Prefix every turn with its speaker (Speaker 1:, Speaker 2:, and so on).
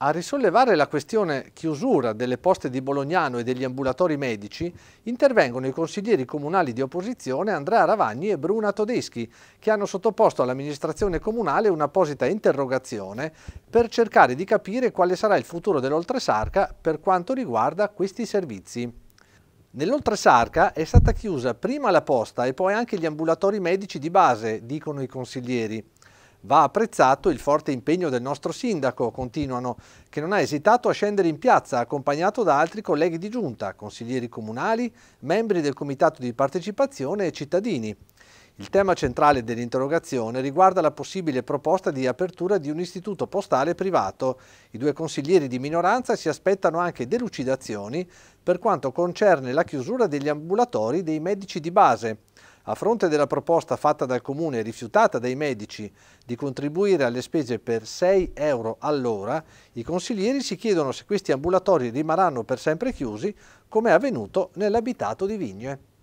Speaker 1: A risollevare la questione chiusura delle poste di Bolognano e degli ambulatori medici intervengono i consiglieri comunali di opposizione Andrea Ravagni e Bruna Todeschi che hanno sottoposto all'amministrazione comunale un'apposita interrogazione per cercare di capire quale sarà il futuro dell'Oltresarca per quanto riguarda questi servizi. Nell'Oltresarca è stata chiusa prima la posta e poi anche gli ambulatori medici di base, dicono i consiglieri. Va apprezzato il forte impegno del nostro sindaco, continuano, che non ha esitato a scendere in piazza accompagnato da altri colleghi di giunta, consiglieri comunali, membri del comitato di partecipazione e cittadini. Il tema centrale dell'interrogazione riguarda la possibile proposta di apertura di un istituto postale privato. I due consiglieri di minoranza si aspettano anche delucidazioni per quanto concerne la chiusura degli ambulatori dei medici di base. A fronte della proposta fatta dal Comune e rifiutata dai medici di contribuire alle spese per 6 euro all'ora, i consiglieri si chiedono se questi ambulatori rimarranno per sempre chiusi, come è avvenuto nell'abitato di Vigne.